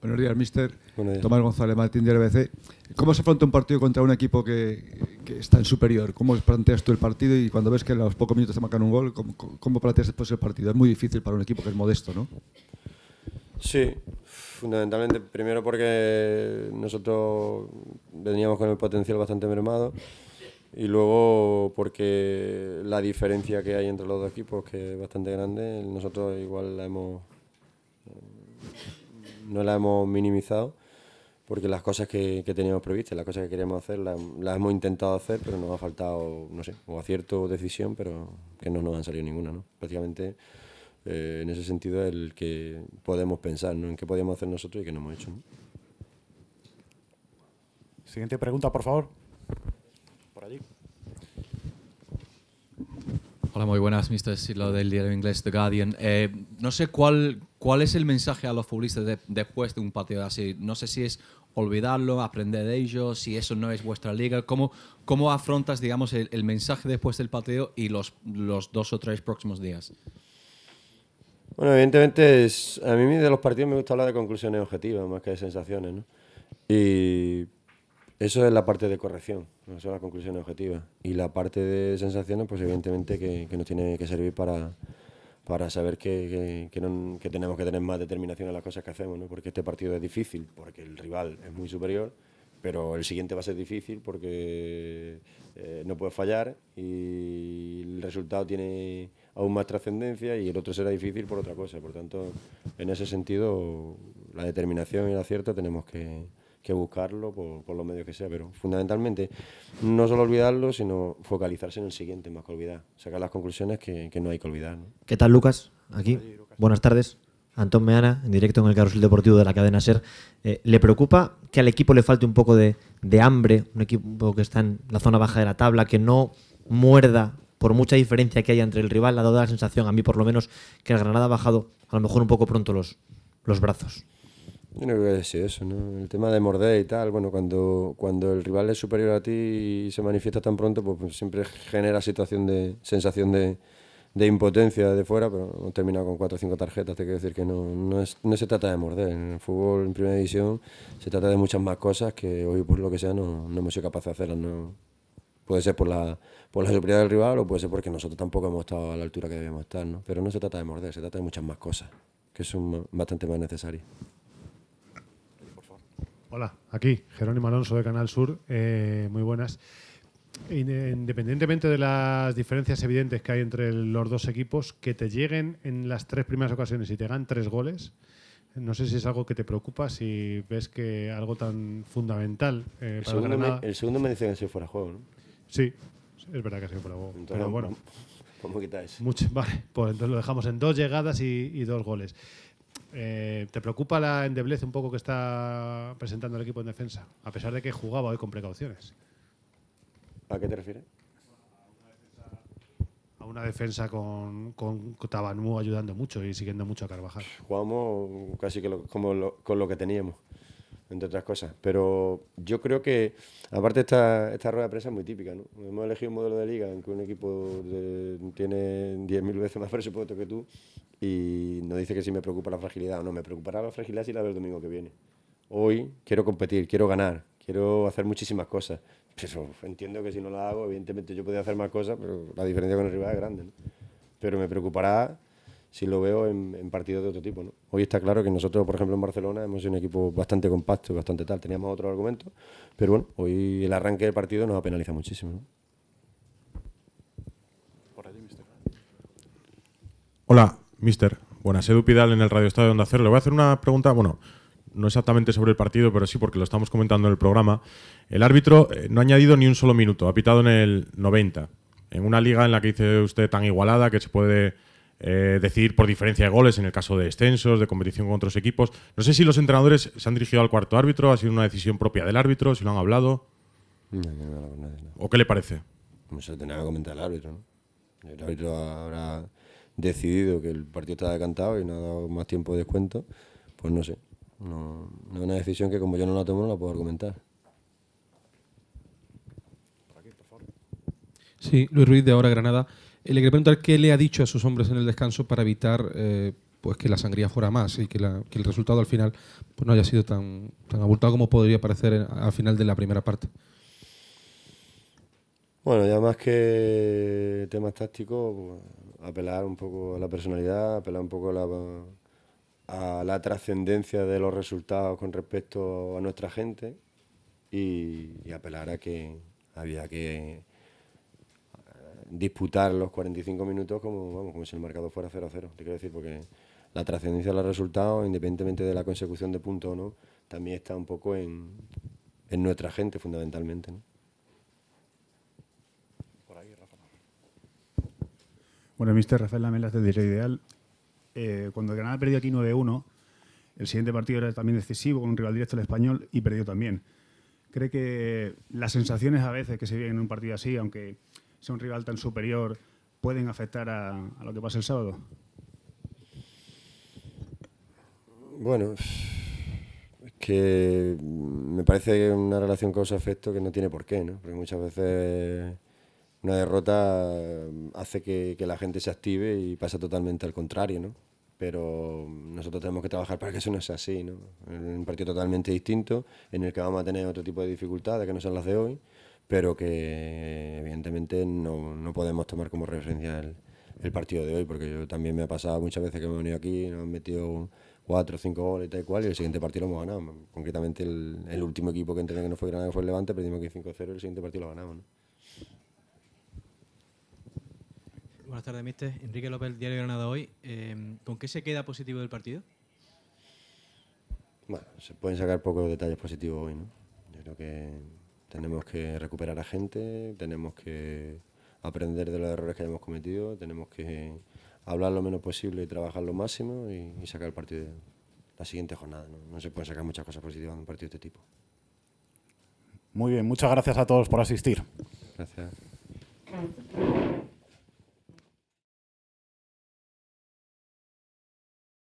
Buenos días, mister. Tomás González Martín de RBC. ¿Cómo se afronta un partido contra un equipo que, está en superior? ¿Cómo planteas tú el partido y cuando ves que en los pocos minutos te marcan un gol, cómo planteas después el partido? Es muy difícil para un equipo que es modesto, ¿no? Sí, fundamentalmente primero porque nosotros veníamos con el potencial bastante mermado. Y luego porque la diferencia que hay entre los dos equipos, que es bastante grande, nosotros igual la hemos, no la hemos minimizado, porque las cosas que, teníamos previstas, las cosas que queríamos hacer, las, hemos intentado hacer, pero nos ha faltado, no sé, o acierto o decisión, pero que no nos han salido ninguna, ¿no? Prácticamente eh, en ese sentido es el que podemos pensar, ¿no? En qué podíamos hacer nosotros y qué no hemos hecho. Siguiente pregunta, por favor. Hola, muy buenas, Mr. Silo del diario inglés The Guardian. Eh, no sé cuál, cuál es el mensaje a los futbolistas después de un partido así. No sé si es olvidarlo, aprender de ellos, si eso no es vuestra liga. ¿Cómo, cómo afrontas, digamos, el, mensaje después del partido y los, los dos o tres próximos días? Bueno, evidentemente, es, a mí de los partidos me gusta hablar de conclusiones objetivas más que de sensaciones, ¿no? Y eso es la parte de corrección, no es la conclusión objetiva. Y la parte de sensaciones, pues evidentemente que, nos tiene que servir para, para saber que, tenemos que tener más determinación en las cosas que hacemos, porque este partido es difícil, porque el rival es muy superior, pero el siguiente va a ser difícil porque eh, no puedes fallar y el resultado tiene aún más trascendencia y el otro será difícil por otra cosa. Por tanto, en ese sentido, la determinación y el acierto tenemos que, que buscarlo por, los medios que sea, pero fundamentalmente no solo olvidarlo, sino focalizarse en el siguiente, más que olvidar, sacar las conclusiones que, no hay que olvidar. ¿Qué tal, Lucas? Aquí. Buenas tardes. Antón Meana, en directo en el Carrusel Deportivo de la cadena Ser. Eh, ¿Le preocupa que al equipo le falte un poco de, hambre? Un equipo que está en la zona baja de la tabla, que no muerda por mucha diferencia que haya entre el rival, ha dado la sensación, a mí por lo menos, que el Granada ha bajado a lo mejor un poco pronto los, los brazos. Yo no creo que eso, ¿no? El tema de morder y tal, bueno, cuando, cuando el rival es superior a ti y se manifiesta tan pronto, pues, pues siempre genera situación de sensación de, impotencia de fuera, pero hemos terminado con cuatro o cinco tarjetas, te quiero decir que no, no, es, no se trata de morder. En el fútbol en primera división se trata de muchas más cosas que hoy por lo que sea no, no hemos sido capaces de hacerlas. No. Puede ser por la, por la superioridad del rival o puede ser porque nosotros tampoco hemos estado a la altura que debíamos estar, ¿no? Pero no se trata de morder, se trata de muchas más cosas que son bastante más necesarias. Hola, aquí Jerónimo Alonso de Canal Sur. Eh, muy buenas. Independientemente de las diferencias evidentes que hay entre los dos equipos, que te lleguen en las tres primeras ocasiones y te ganen tres goles, no sé si es algo que te preocupa, si ves que algo tan fundamental. Eh, el, segundo me, dice que ha sido fuera de juego, ¿no? Sí, es verdad que ha sido fuera de juego. pero bueno. quitáis? vale, pues entonces lo dejamos en dos llegadas y dos goles. Eh, ¿Te preocupa la endeblez un poco que está presentando el equipo en defensa? A pesar de que jugaba hoy con precauciones. ¿A qué te refieres? A una defensa con, con Tabanú ayudando mucho y siguiendo mucho a Carvajal. Jugamos casi que como con lo que teníamos, entre otras cosas. Pero yo creo que, aparte, esta, esta rueda de prensa es muy típica. ¿no? Hemos elegido un modelo de liga en que un equipo tiene 10.000 veces más presupuesto que tú y no dice que si me preocupa la fragilidad o no, me preocupará la fragilidad si la veo el domingo que viene. Hoy quiero competir, quiero ganar, quiero hacer muchísimas cosas, pero entiendo que si no la hago, evidentemente yo podría hacer más cosas, pero la diferencia con el rival es grande. Pero me preocupará si lo veo en, partidos de otro tipo. Hoy está claro que nosotros, por ejemplo, en Barcelona hemos sido un equipo bastante compacto, bastante tal, teníamos otro argumento. pero bueno, hoy el arranque del partido nos ha penaliza muchísimo. Hola, Mister, buenas, Edu Pidal en el Radio Estadio de Onda Cero. Le voy a hacer una pregunta, bueno, no exactamente sobre el partido, pero sí porque lo estamos comentando en el programa. El árbitro eh, no ha añadido ni un solo minuto, ha pitado en el 90. En una liga en la que dice usted tan igualada que se puede eh, decidir por diferencia de goles en el caso de extensos, de competición con otros equipos. No sé si los entrenadores se han dirigido al cuarto árbitro, ha sido una decisión propia del árbitro, si lo han hablado. ¿O qué le parece? No se tenía que comentar el árbitro, ¿no? El árbitro habrá decidido que el partido estaba decantado y no ha dado más tiempo de descuento, pues no sé. No, es una decisión que como yo no la tomo no la puedo argumentar. Sí, Luis Ruiz de Ahora Granada. Eh, le quería preguntar qué le ha dicho a sus hombres en el descanso para evitar eh, pues que la sangría fuera más y que, el resultado al final pues no haya sido tan, tan abultado como podría parecer al final de la primera parte. Bueno, ya más que temas tácticos, pues apelar un poco a la personalidad, apelar un poco a la, trascendencia de los resultados con respecto a nuestra gente y, apelar a que había que eh, disputar los 45 minutos como, vamos, como si el mercado fuera 0-0. Te quiero decir, porque la trascendencia de los resultados, independientemente de la consecución de puntos o no, también está un poco en, en nuestra gente fundamentalmente. ¿no? Bueno, mister Rafael Lamelas del Diario Ideal. Eh, cuando el Granada perdió aquí 9-1, el siguiente partido era también decisivo con un rival directo el español y perdió también. ¿Cree que las sensaciones a veces que se viven en un partido así, aunque sea un rival tan superior, pueden afectar a, a lo que pasa el sábado? Bueno, es que me parece una relación causa-efecto que no tiene por qué, ¿no? Porque muchas veces una derrota mm, hace que, que, la gente se active y pasa totalmente al contrario, ¿no? Pero mm, nosotros tenemos que trabajar para que eso no sea así, ¿no? En un partido totalmente distinto, en el que vamos a tener otro tipo de dificultades que no son las de hoy, pero que evidentemente no, no podemos tomar como referencia el, partido de hoy, porque yo también me ha pasado muchas veces que me he venido aquí, nos han metido cuatro o cinco goles y tal y cual, y el siguiente partido lo hemos ganado. Concretamente el, el último equipo que entrené que no fue Granada, fue el Levante, perdimos aquí 5-0 y el siguiente partido lo ganamos, ¿no? Buenas tardes, mister. Enrique López, Diario Granada Hoy. Em, ¿Con qué se queda positivo del partido? Bueno, se pueden sacar pocos detalles positivos hoy, ¿no? Yo creo que tenemos que recuperar a gente, tenemos que aprender de los errores que hayamos cometido, tenemos que hablar lo menos posible y trabajar lo máximo y, sacar el partido de la siguiente jornada. ¿no? no se pueden sacar muchas cosas positivas en un partido de este tipo. Muy bien, muchas gracias a todos por asistir. Gracias.